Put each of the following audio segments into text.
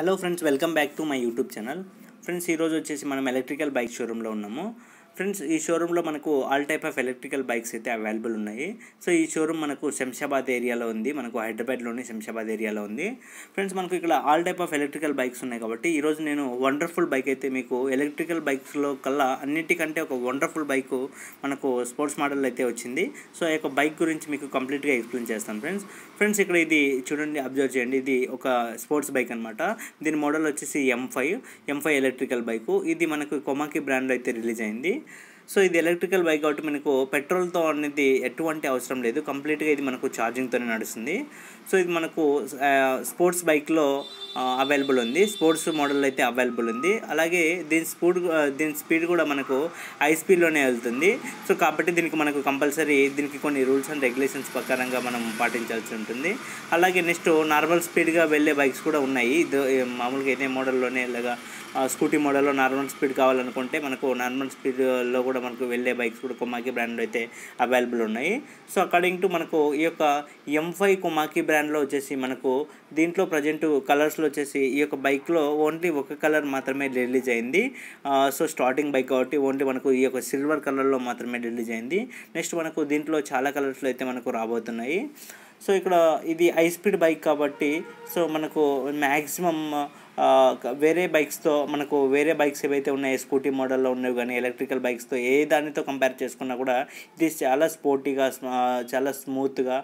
hello friends welcome back to my YouTube channel friends ఈరోజు వచ్చేసి మనం ఎలక్ట్రికల్ బైక్ షోరూంలో ఉన్నాము ఫ్రెండ్స్ ఈ షోరూంలో మనకు all type of electrical bikes అయితే అవైలబుల్ ఉన్నాయి సో ఈ షోరూమ్ మనకు శంషాబాద్ ఏరియాలో ఉంది మనకు హైదరాబాద్లోని శంషాబాద్ ఏరియాలో ఉంది ఫ్రెండ్స్ మనకు ఇక్కడ all type of electrical bikes ఉన్నాయి కాబట్టి ఈరోజు నేను వండర్ఫుల్ బైక్ అయితే మీకు ఎలక్ట్రికల్ బైక్స్లో కల్లా అన్నిటికంటే ఒక వండర్ఫుల్ బైక్ మనకు స్పోర్ట్స్ మోడల్ అయితే వచ్చింది సో ఆ యొక్క బైక్ గురించి మీకు కంప్లీట్గా ఎక్స్ప్లెయిన్ చేస్తాను ఫ్రెండ్స్ ఫ్రెండ్స్ ఇక్కడ ఇది చూడండి అబ్జర్వ్ చేయండి ఇది ఒక స్పోర్ట్స్ బైక్ అనమాట దీని మోడల్ వచ్చేసి M five M five electrical bike ఇది మనకు కొమాకి బ్రాండ్ అయితే రిలీజ్ అయింది సో ఇది ఎలక్ట్రికల్ బైక్ కాబట్టి మనకు పెట్రోల్తో అనేది ఎటువంటి అవసరం లేదు కంప్లీట్గా ఇది మనకు ఛార్జింగ్తోనే నడుస్తుంది సో ఇది మనకు స్పోర్ట్స్ బైక్లో అవైలబుల్ ఉంది స్పోర్ట్స్ మోడల్ అయితే అవైలబుల్ ఉంది అలాగే దీని స్పీడ్ దీని స్పీడ్ కూడా మనకు హై స్పీడ్లోనే వెళ్తుంది సో కాబట్టి దీనికి మనకు కంపల్సరీ దీనికి కొన్ని రూల్స్ అండ్ రెగ్యులేషన్స్ ప్రకారంగా మనం పాటించాల్సి ఉంటుంది అలాగే నెక్స్ట్ నార్మల్ స్పీడ్గా వెళ్ళే బైక్స్ కూడా ఉన్నాయి మామూలుగా ఇదే మోడల్లోనే ఇలాగా స్కూటీ మోడల్లో నార్మల్ స్పీడ్ కావాలనుకుంటే మనకు నార్మల్ స్పీడ్లో కూడా మనకు వెళ్ళే బైక్స్ కూడా కుమాకి బ్రాండ్ అయితే అవైలబుల్ ఉన్నాయి సో అకార్డింగ్ టు మనకు ఈ యొక్క ఎం ఫైవ్ బ్రాండ్లో వచ్చేసి మనకు దీంట్లో ప్రజెంట్ కలర్స్లో వచ్చేసి ఈ యొక్క బైక్లో ఓన్లీ ఒక కలర్ మాత్రమే రిలీజ్ అయింది సో స్టార్టింగ్ బైక్ కాబట్టి ఓన్లీ మనకు ఈ యొక్క సిల్వర్ కలర్లో మాత్రమే రిలీజ్ అయింది నెక్స్ట్ మనకు దీంట్లో చాలా కలర్స్లో అయితే మనకు రాబోతున్నాయి సో ఇక్కడ ఇది హై స్పీడ్ బైక్ కాబట్టి సో మనకు మ్యాక్సిమమ్ వేరే బైక్స్తో మనకు వేరే బైక్స్ ఏవైతే ఉన్నాయో స్కూటీ మోడల్లో ఉన్నవి కానీ ఎలక్ట్రికల్ బైక్స్తో ఏ దానితో కంపేర్ చేసుకున్నా కూడా ఇట్ ఈస్ చాలా స్పోర్టీగా చాలా స్మూత్గా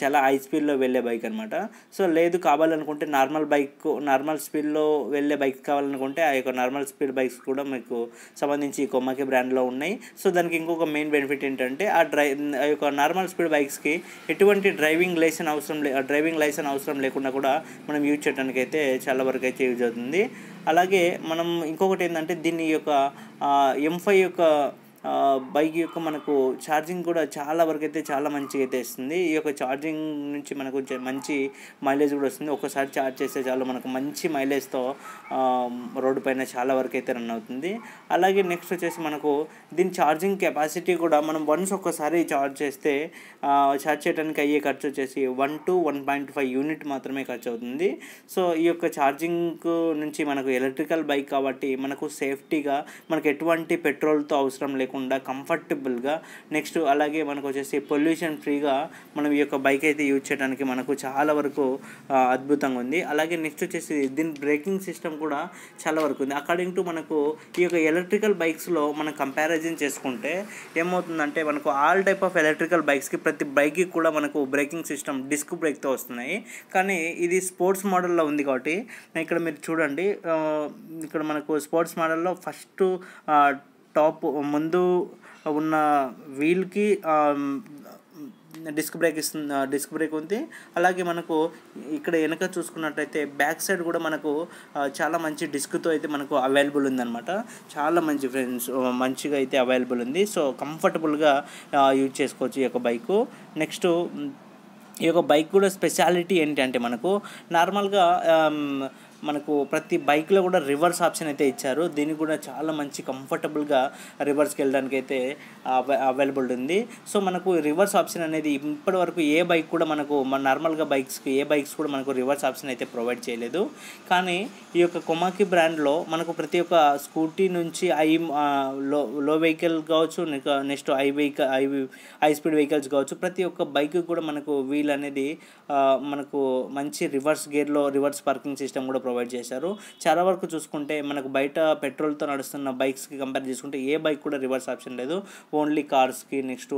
చాలా హై స్పీడ్లో వెళ్ళే బైక్ అనమాట సో లేదు కావాలనుకుంటే నార్మల్ బైక్ నార్మల్ స్పీడ్లో వెళ్ళే బైక్ కావాలనుకుంటే ఆ యొక్క నార్మల్ స్పీడ్ బైక్స్ కూడా మీకు సంబంధించి ఈ కొమ్మకి బ్రాండ్లో ఉన్నాయి సో దానికి ఇంకొక మెయిన్ బెనిఫిట్ ఏంటంటే ఆ డ్రై ఆ యొక్క నార్మల్ స్పీడ్ బైక్స్కి ఎటువంటి డ్రైవింగ్ లైసెన్స్ అవసరం లే డ్రైవింగ్ లైసెన్స్ అవసరం లేకుండా కూడా మనం యూజ్ చేయడానికి అయితే చాలా వరకు అయితే చేయడం అవుతుంది అలాగే మనం ఇంకొకటి ఏంటంటే దీని యొక్క ఎంఫై యొక్క బైక్ యొక్క మనకు ఛార్జింగ్ కూడా చాలా వరకు అయితే చాలా మంచిగా అయితే ఇస్తుంది ఈ యొక్క ఛార్జింగ్ నుంచి మనకు మంచి మైలేజ్ కూడా వస్తుంది ఒకసారి ఛార్జ్ చేస్తే చాలు మనకు మంచి మైలేజ్తో రోడ్డు పైన చాలా వరకు అయితే రన్ అవుతుంది అలాగే నెక్స్ట్ వచ్చేసి మనకు దీని ఛార్జింగ్ కెపాసిటీ కూడా మనం వన్స్ ఒక్కసారి ఛార్జ్ చేస్తే ఛార్జ్ చేయడానికి అయ్యే ఖర్చు వచ్చేసి one to one point five unit మాత్రమే ఖర్చు అవుతుంది సో ఈ యొక్క ఛార్జింగ్ నుంచి మనకు ఎలక్ట్రికల్ బైక్ కాబట్టి మనకు సేఫ్టీగా మనకు ఎటువంటి పెట్రోల్తో అవసరం లేకుండా లేకుండా కంఫర్టబుల్గా నెక్స్ట్ అలాగే మనకు వచ్చేసి పొల్యూషన్ ఫ్రీగా మనం ఈ యొక్క బైక్ అయితే యూజ్ చేయడానికి మనకు చాలా వరకు అద్భుతంగా ఉంది అలాగే నెక్స్ట్ వచ్చేసి దీని బ్రేకింగ్ సిస్టమ్ కూడా చాలా వరకు ఉంది అకార్డింగ్ టు మనకు ఈ యొక్క ఎలక్ట్రికల్ బైక్స్లో మనం కంపారిజన్ చేసుకుంటే ఏమవుతుందంటే మనకు ఆల్ టైప్ ఆఫ్ ఎలక్ట్రికల్ బైక్స్కి ప్రతి బైక్కి కూడా మనకు బ్రేకింగ్ సిస్టమ్ డిస్క్ బ్రేక్తో వస్తున్నాయి కానీ ఇది స్పోర్ట్స్ మోడల్లో ఉంది కాబట్టి ఇక్కడ మీరు చూడండి ఇక్కడ మనకు స్పోర్ట్స్ మోడల్లో ఫస్ట్ టాప్ ముందు ఉన్న వీల్కి డిస్క్ బ్రేక్ ఇస్తుంది డిస్క్ బ్రేక్ ఉంది అలాగే మనకు ఇక్కడ వెనక చూసుకున్నట్టయితే బ్యాక్ సైడ్ కూడా మనకు చాలా మంచి డిస్క్తో అయితే మనకు అవైలబుల్ ఉందన్నమాట చాలా మంచి ఫ్రెండ్స్ మంచిగా అయితే అవైలబుల్ ఉంది సో కంఫర్టబుల్గా యూజ్ చేసుకోవచ్చు ఈ యొక్క బైకు నెక్స్ట్ ఈ యొక్క బైక్ కూడా స్పెషాలిటీ ఏంటంటే మనకు నార్మల్గా మనకు ప్రతి బైక్లో కూడా రివర్స్ ఆప్షన్ అయితే ఇచ్చారు దీనికి కూడా చాలా మంచి కంఫర్టబుల్గా రివర్స్కి వెళ్ళడానికి అయితే అవైలబుల్ ఉంది సో మనకు రివర్స్ ఆప్షన్ అనేది ఇప్పటి వరకు ఏ బైక్ కూడా మనకు మన నార్మల్గా బైక్స్కి ఏ బైక్స్ కూడా మనకు రివర్స్ ఆప్షన్ అయితే ప్రొవైడ్ చేయలేదు కానీ ఈ యొక్క కొమాకి బ్రాండ్లో మనకు ప్రతి ఒక్క స్కూటీ నుంచి ఐ లో లో వెహికల్ కావచ్చు next high vehicle high high speed vehicles కావచ్చు ప్రతి ఒక్క బైక్ కూడా మనకు వీల్ అనేది మనకు మంచి రివర్స్ గేర్లో రివర్స్ పార్కింగ్ సిస్టమ్ కూడా ప్రొవైడ్ ప్రొవైడ్ చేశారు చాలా వరకు చూసుకుంటే మనకు బయట పెట్రోల్తో నడుస్తున్న బైక్స్కి కంపేర్ చేసుకుంటే ఏ బైక్ కూడా రివర్స్ ఆప్షన్ లేదు ఓన్లీ కార్స్కి నెక్స్ట్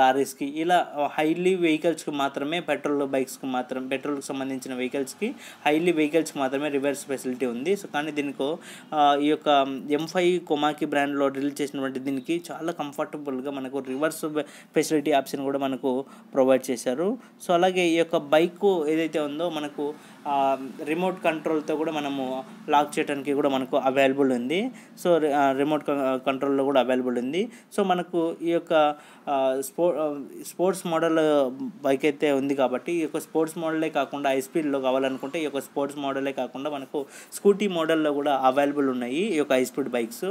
లారీస్కి ఇలా హైలీ వెహికల్స్కి మాత్రమే పెట్రోల్ బైక్స్కి మాత్రం పెట్రోల్కి సంబంధించిన వెహికల్స్కి హైలీ వెహికల్స్ మాత్రమే రివర్స్ ఫెసిలిటీ ఉంది సో కానీ దీనికి ఈ యొక్క ఎం ఫైవ్ కొమాకి బ్రాండ్లో రిలీజ్ చేసినటువంటి దీనికి చాలా కంఫర్టబుల్గా మనకు రివర్స్ ఫెసిలిటీ ఆప్షన్ కూడా మనకు ప్రొవైడ్ చేశారు సో అలాగే ఈ యొక్క బైక్ ఏదైతే ఉందో మనకు రిమోట్ కంట్రోల్తో కూడా మనము లాక్ చేయడానికి కూడా మనకు అవైలబుల్ ఉంది సో రిమోట్ కంట్రోల్లో కూడా అవైలబుల్ ఉంది సో మనకు ఈ యొక్క స్పో స్పోర్ట్స్ మోడల్ బైక్ అయితే ఉంది కాబట్టి ఈ యొక్క స్పోర్ట్స్ మోడలే కాకుండా హై స్పీడ్లో కావాలనుకుంటే ఈ యొక్క స్పోర్ట్స్ మోడలే కాకుండా మనకు స్కూటీ మోడల్లో కూడా అవైలబుల్ ఉన్నాయి ఈ యొక్క హై స్పీడ్ బైక్స్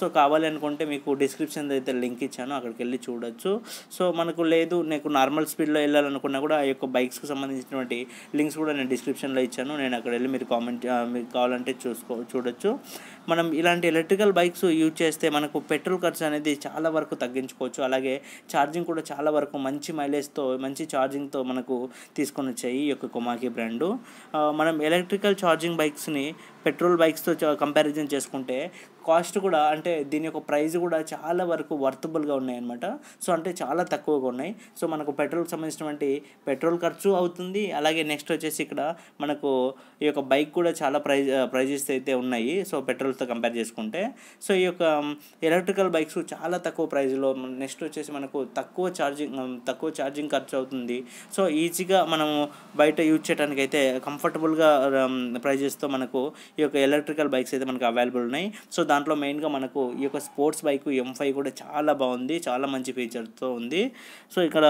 సో కావాలి అనుకుంటే మీకు డిస్క్రిప్షన్ అయితే లింక్ ఇచ్చాను అక్కడికి వెళ్ళి చూడొచ్చు సో మనకు లేదు నీకు నార్మల్ స్పీడ్లో వెళ్ళాలనుకున్నా కూడా ఆ యొక్క బైక్స్కి సంబంధించినటువంటి లింక్స్ కూడా నేను డిస్క్రిప్షన్ డిస్క్రిప్షన్లో ఇచ్చాను నేను అక్కడ వెళ్ళి మీరు కామెంట్ మీకు కావాలంటే చూసుకో చూడొచ్చు మనం ఇలాంటి ఎలక్ట్రికల్ బైక్స్ యూజ్ చేస్తే మనకు పెట్రోల్ ఖర్చు అనేది చాలా వరకు తగ్గించుకోవచ్చు అలాగే ఛార్జింగ్ కూడా చాలా వరకు మంచి మైలేజ్తో మంచి ఛార్జింగ్తో మనకు తీసుకొని వచ్చాయి ఈ యొక్క కుమాకి బ్రాండు మనం ఎలక్ట్రికల్ ఛార్జింగ్ బైక్స్ని పెట్రోల్ బైక్స్తో కంపారిజన్ చేసుకుంటే కాస్ట్ కూడా అంటే దీని యొక్క ప్రైస్ కూడా చాలా వరకు వర్తబుల్గా ఉన్నాయన్నమాట సో అంటే చాలా తక్కువగా ఉన్నాయి సో మనకు పెట్రోల్కి సంబంధించినటువంటి పెట్రోల్ ఖర్చు అవుతుంది అలాగే నెక్స్ట్ వచ్చేసి ఇక్కడ మనకు ఈ యొక్క బైక్ కూడా చాలా ప్రైజ్ ప్రైజెస్ అయితే ఉన్నాయి సో పెట్రోల్తో కంపేర్ చేసుకుంటే సో ఈ యొక్క ఎలక్ట్రికల్ బైక్స్ చాలా తక్కువ ప్రైజ్లో నెక్స్ట్ వచ్చేసి మనకు తక్కువ ఛార్జింగ్ తక్కువ ఛార్జింగ్ ఖర్చు అవుతుంది సో ఈజీగా మనము బయట యూజ్ చేయడానికి అయితే కంఫర్టబుల్గా ప్రైజెస్తో మనకు ఈ యొక్క ఎలక్ట్రికల్ బైక్స్ అయితే మనకు అవైలబుల్ ఉన్నాయి సో దాంట్లో మెయిన్గా మనకు ఈ యొక్క స్పోర్ట్స్ బైక్ ఎం ఫైవ్ కూడా చాలా బాగుంది చాలా మంచి ఫీచర్తో ఉంది సో ఇక్కడ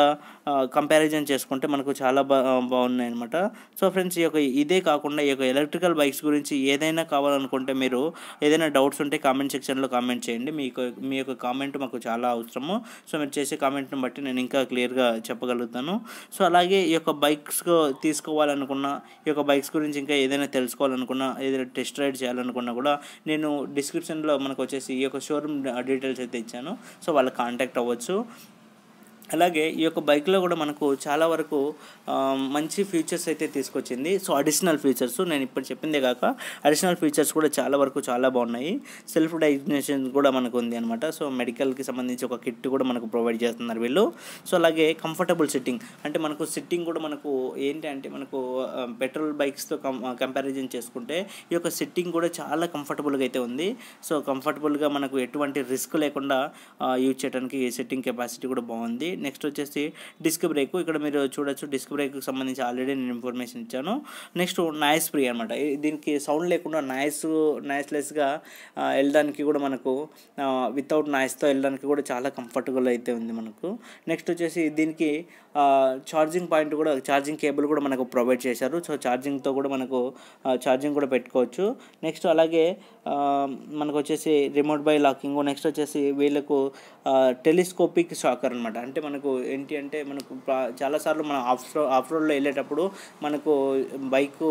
కంపారిజన్ చేసుకుంటే మనకు చాలా బా బాగున్నాయి అనమాట సో ఫ్రెండ్స్ ఈ యొక్క ఇదే కాకుండా ఈ యొక్క ఎలక్ట్రికల్ బైక్స్ గురించి ఏదైనా కావాలనుకుంటే మీరు ఏదైనా డౌట్స్ ఉంటే కామెంట్ సెక్షన్లో కామెంట్ చేయండి మీకు మీ యొక్క కామెంట్ మాకు చాలా అవసరము సో మీరు చేసే కామెంట్ని బట్టి నేను ఇంకా క్లియర్గా చెప్పగలుగుతాను సో అలాగే ఈ యొక్క బైక్స్ తీసుకోవాలనుకున్న ఈ యొక్క బైక్స్ గురించి ఇంకా ఏదైనా తెలుసుకోవాలనుకున్నా ఏదైనా టెస్ట్ రైడ్ చేయాలనుకున్నా కూడా నేను డిస్క్రిప్షన్లో మనకు వచ్చేసి ఈ యొక్క షోరూమ్ డీటెయిల్స్ అయితే ఇచ్చాను సో వాళ్ళు కాంటాక్ట్ అవ్వచ్చు అలాగే ఈ యొక్క బైక్లో కూడా మనకు చాలా వరకు మంచి ఫీచర్స్ అయితే తీసుకొచ్చింది సో అడిషనల్ ఫీచర్స్ నేను ఇప్పుడు చెప్పిందే కాక అడిషనల్ ఫీచర్స్ కూడా చాలా వరకు చాలా బాగున్నాయి సెల్ఫ్ డయాగ్నేషన్ కూడా మనకు ఉంది అనమాట సో మెడికల్కి సంబంధించి ఒక కిట్ కూడా మనకు ప్రొవైడ్ చేస్తున్నారు వీళ్ళు సో అలాగే కంఫర్టబుల్ సిట్టింగ్ అంటే మనకు సిట్టింగ్ కూడా మనకు ఏంటి అంటే మనకు పెట్రోల్ బైక్స్తో కం కంపారిజన్ చేసుకుంటే ఈ యొక్క సిట్టింగ్ కూడా చాలా కంఫర్టబుల్గా అయితే ఉంది సో కంఫర్టబుల్గా మనకు ఎటువంటి రిస్క్ లేకుండా యూజ్ చేయడానికి సిట్టింగ్ కెపాసిటీ కూడా బాగుంది నెక్స్ట్ వచ్చేసి డిస్క్ బ్రేక్ ఇక్కడ మీరు చూడొచ్చు డిస్క్ బ్రేక్ సంబంధించి ఆల్రెడీ నేను ఇన్ఫర్మేషన్ ఇచ్చాను నెక్స్ట్ నాయిస్ ఫ్రీ అనమాట దీనికి సౌండ్ లేకుండా నాయిస్ నాయిస్లెస్గా వెళ్ళడానికి కూడా మనకు వితౌట్ నాయిస్తో వెళ్ళడానికి కూడా చాలా కంఫర్టబుల్ అయితే ఉంది మనకు నెక్స్ట్ వచ్చేసి దీనికి ఛార్జింగ్ పాయింట్ కూడా ఛార్జింగ్ కేబుల్ కూడా మనకు ప్రొవైడ్ చేశారు సో ఛార్జింగ్తో కూడా మనకు ఛార్జింగ్ కూడా పెట్టుకోవచ్చు నెక్స్ట్ అలాగే మనకు వచ్చేసి రిమోట్ బై లాకింగ్ నెక్స్ట్ వచ్చేసి వీళ్ళకు టెలిస్కోపిక్ షాకర్ అనమాట అంటే మనకు ఏంటి అంటే మనకు చాలాసార్లు మనం ఆఫ్ ఆఫ్ రోడ్లో వెళ్ళేటప్పుడు మనకు బైకు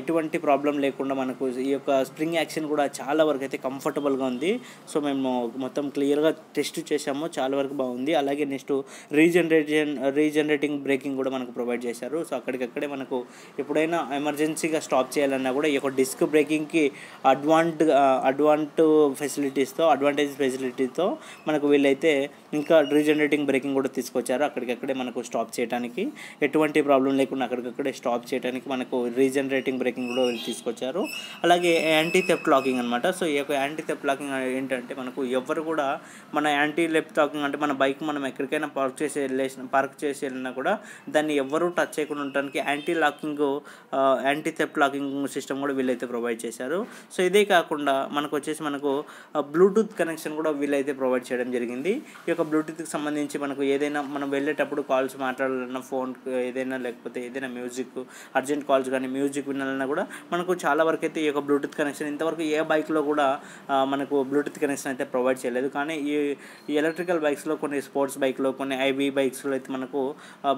ఎటువంటి ప్రాబ్లం లేకుండా మనకు ఈ యొక్క స్ప్రింగ్ యాక్షన్ కూడా చాలా వరకు అయితే కంఫర్టబుల్గా ఉంది సో మేము మొత్తం క్లియర్గా టెస్ట్ చేసాము చాలా వరకు బాగుంది అలాగే నెక్స్ట్ రీజనరేషన్ రీజనరేటింగ్ బ్రేకింగ్ కూడా మనకు ప్రొవైడ్ చేశారు సో అక్కడికక్కడే మనకు ఎప్పుడైనా ఎమర్జెన్సీగా స్టాప్ చేయాలన్నా కూడా ఈ యొక్క డిస్క్ బ్రేకింగ్కి అడ్వాంట్ అడ్వాంట్ ఫెసిలిటీస్తో అడ్వాంటేజ్ ఫెసిలిటీతో మనకు వీళ్ళైతే ఇంకా రీజనరేటింగ్ బ్రేకింగ్ కూడా తీసుకొచ్చారు అక్కడికక్కడే మనకు స్టాప్ చేయడానికి ఎటువంటి ప్రాబ్లం లేకుండా అక్కడికక్కడే స్టాప్ చేయడానికి మనకు రీజనరేట్ రేటింగ్ బ్రేకింగ్ కూడా వీళ్ళు తీసుకొచ్చారు అలాగే యాంటీ థెప్ లాకింగ్ అనమాట సో ఈ యొక్క యాంటీ థెప్ లాకింగ్ ఏంటంటే మనకు ఎవరు కూడా మన యాంటీ లెఫ్ట్ లాకింగ్ అంటే మన బైక్ మనం ఎక్కడికైనా పార్క్ చేసి వెళ్ళేసిన పార్క్ చేసి వెళ్ళినా కూడా దాన్ని ఎవరు టచ్ చేయకుండా ఉండడానికి anti locking anti theft locking system కూడా వీళ్ళైతే ప్రొవైడ్ చేశారు సో ఇదే కాకుండా మనకు వచ్చేసి మనకు బ్లూటూత్ కనెక్షన్ కూడా వీళ్ళైతే ప్రొవైడ్ చేయడం జరిగింది ఈ యొక్క బ్లూటూత్కి సంబంధించి మనకు ఏదైనా మనం వెళ్ళేటప్పుడు కాల్స్ మాట్లాడాలన్నా ఫోన్ ఏదైనా లేకపోతే ఏదైనా మ్యూజిక్ అర్జెంట్ కాల్స్ కానీ మ్యూజిక్ వినాలన్నా కూడా మనకు చాలా వరకు అయితే ఈ యొక్క బ్లూటూత్ కనెక్షన్ ఇంతవరకు ఏ బైక్లో కూడా మనకు బ్లూటూత్ కనెక్షన్ అయితే ప్రొవైడ్ చేయలేదు కానీ ఈ ఎలక్ట్రికల్ బైక్స్లో కొన్ని స్పోర్ట్స్ బైక్లో కొన్ని ఐబీ బైక్స్లో అయితే మనకు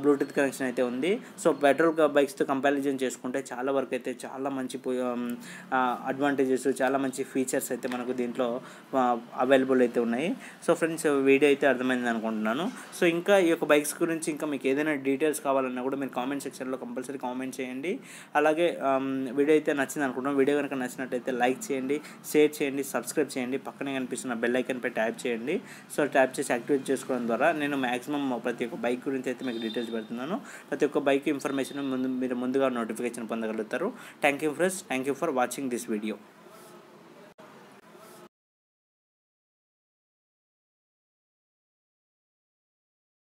బ్లూటూత్ కనెక్షన్ అయితే ఉంది సో పెట్రోల్ బైక్స్తో కంపారిజన్ చేసుకుంటే చాలా వరకు అయితే చాలా మంచి అడ్వాంటేజెస్ చాలా మంచి ఫీచర్స్ అయితే మనకు దీంట్లో అవైలబుల్ అయితే ఉన్నాయి సో ఫ్రెండ్స్ వీడియో అయితే అర్థమైంది అనుకుంటున్నాను సో ఇంకా ఈ యొక్క బైక్స్ గురించి ఇంకా మీకు ఏదైనా డీటెయిల్స్ కావాలన్నా కూడా మీరు కామెంట్ సెక్షన్లో కంపల్సరీ కామెంట్ చేయండి అలాగే వీడియో అయితే నచ్చింది అనుకుంటున్నాం వీడియో కనుక నచ్చినట్టయితే లైక్ చేయండి షేర్ చేయండి సబ్స్క్రైబ్ చేయండి పక్కనే కనిపిస్తున్న బెల్ పై ట్యాప్ చేయండి సో ట్యాప్ చేసి యాక్టివేట్ చేసుకోవడం ద్వారా నేను మాక్సిమం ప్రతి ఒక్క బైక్ గురించి అయితే మీకు డీటెయిల్స్ పెడుతున్నాను ప్రతి ఒక్క బైక్ ఇన్ఫర్మేషన్ ముందు మీరు ముందుగా నోటిఫికేషన్ పొందగలుగుతారు thank you friends thank you for watching this video